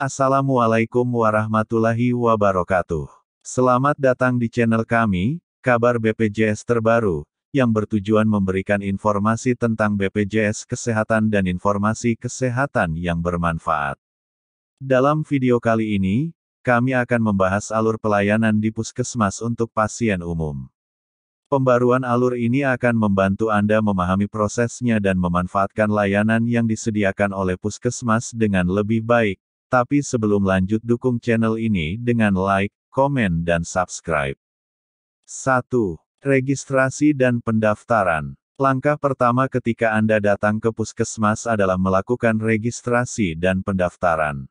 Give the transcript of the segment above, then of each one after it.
Assalamualaikum warahmatullahi wabarakatuh. Selamat datang di channel kami, kabar BPJS terbaru, yang bertujuan memberikan informasi tentang BPJS Kesehatan dan informasi kesehatan yang bermanfaat. Dalam video kali ini, kami akan membahas alur pelayanan di puskesmas untuk pasien umum. Pembaruan alur ini akan membantu Anda memahami prosesnya dan memanfaatkan layanan yang disediakan oleh puskesmas dengan lebih baik, tapi sebelum lanjut dukung channel ini dengan like, komen dan subscribe. 1. Registrasi dan pendaftaran. Langkah pertama ketika Anda datang ke puskesmas adalah melakukan registrasi dan pendaftaran.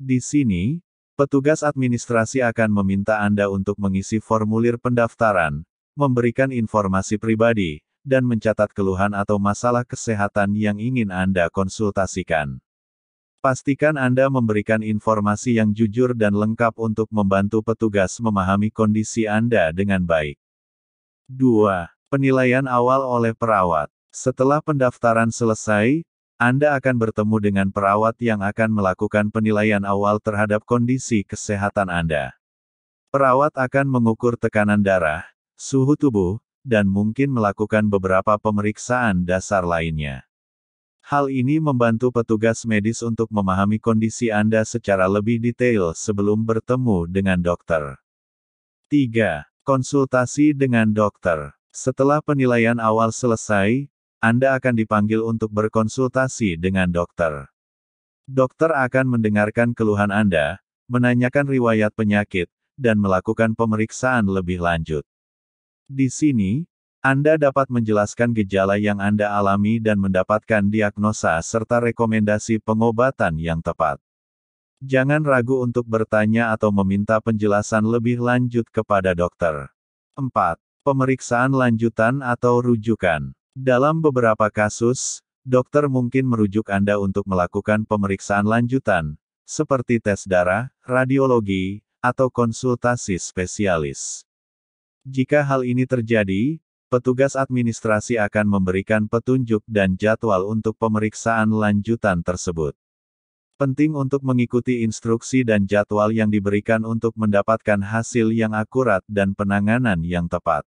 Di sini, petugas administrasi akan meminta Anda untuk mengisi formulir pendaftaran, memberikan informasi pribadi, dan mencatat keluhan atau masalah kesehatan yang ingin Anda konsultasikan. Pastikan Anda memberikan informasi yang jujur dan lengkap untuk membantu petugas memahami kondisi Anda dengan baik. 2. Penilaian awal oleh perawat. Setelah pendaftaran selesai, Anda akan bertemu dengan perawat yang akan melakukan penilaian awal terhadap kondisi kesehatan Anda. Perawat akan mengukur tekanan darah, suhu tubuh, dan mungkin melakukan beberapa pemeriksaan dasar lainnya. Hal ini membantu petugas medis untuk memahami kondisi Anda secara lebih detail sebelum bertemu dengan dokter. 3. Konsultasi dengan dokter. Setelah penilaian awal selesai, Anda akan dipanggil untuk berkonsultasi dengan dokter. Dokter akan mendengarkan keluhan Anda, menanyakan riwayat penyakit, dan melakukan pemeriksaan lebih lanjut. Di sini, anda dapat menjelaskan gejala yang Anda alami dan mendapatkan diagnosa serta rekomendasi pengobatan yang tepat. Jangan ragu untuk bertanya atau meminta penjelasan lebih lanjut kepada dokter. 4. Pemeriksaan lanjutan atau rujukan. Dalam beberapa kasus, dokter mungkin merujuk Anda untuk melakukan pemeriksaan lanjutan, seperti tes darah, radiologi, atau konsultasi spesialis. Jika hal ini terjadi, Petugas administrasi akan memberikan petunjuk dan jadwal untuk pemeriksaan lanjutan tersebut. Penting untuk mengikuti instruksi dan jadwal yang diberikan untuk mendapatkan hasil yang akurat dan penanganan yang tepat.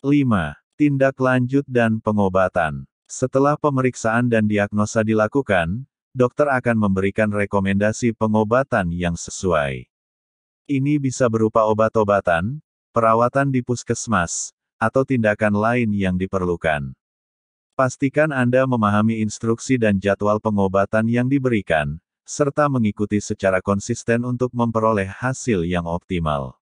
5. Tindak lanjut dan pengobatan. Setelah pemeriksaan dan diagnosa dilakukan, dokter akan memberikan rekomendasi pengobatan yang sesuai. Ini bisa berupa obat-obatan, perawatan di puskesmas, atau tindakan lain yang diperlukan. Pastikan Anda memahami instruksi dan jadwal pengobatan yang diberikan, serta mengikuti secara konsisten untuk memperoleh hasil yang optimal.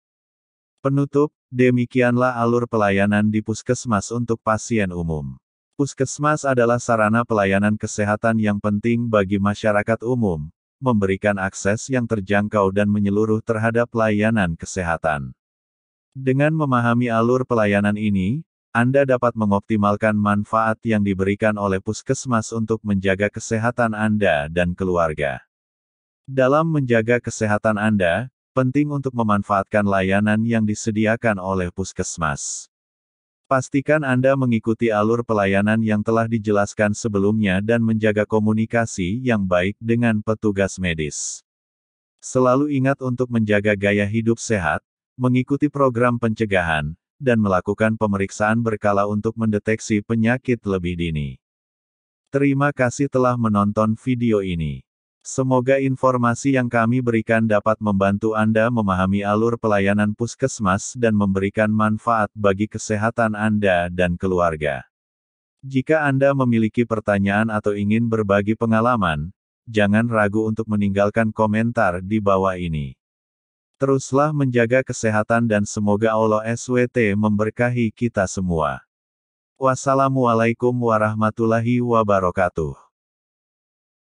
Penutup, demikianlah alur pelayanan di puskesmas untuk pasien umum. Puskesmas adalah sarana pelayanan kesehatan yang penting bagi masyarakat umum, memberikan akses yang terjangkau dan menyeluruh terhadap layanan kesehatan. Dengan memahami alur pelayanan ini, Anda dapat mengoptimalkan manfaat yang diberikan oleh puskesmas untuk menjaga kesehatan Anda dan keluarga. Dalam menjaga kesehatan Anda, penting untuk memanfaatkan layanan yang disediakan oleh puskesmas. Pastikan Anda mengikuti alur pelayanan yang telah dijelaskan sebelumnya dan menjaga komunikasi yang baik dengan petugas medis. Selalu ingat untuk menjaga gaya hidup sehat, mengikuti program pencegahan, dan melakukan pemeriksaan berkala untuk mendeteksi penyakit lebih dini. Terima kasih telah menonton video ini. Semoga informasi yang kami berikan dapat membantu Anda memahami alur pelayanan puskesmas dan memberikan manfaat bagi kesehatan Anda dan keluarga. Jika Anda memiliki pertanyaan atau ingin berbagi pengalaman, jangan ragu untuk meninggalkan komentar di bawah ini. Teruslah menjaga kesehatan dan semoga Allah SWT memberkahi kita semua. Wassalamualaikum warahmatullahi wabarakatuh.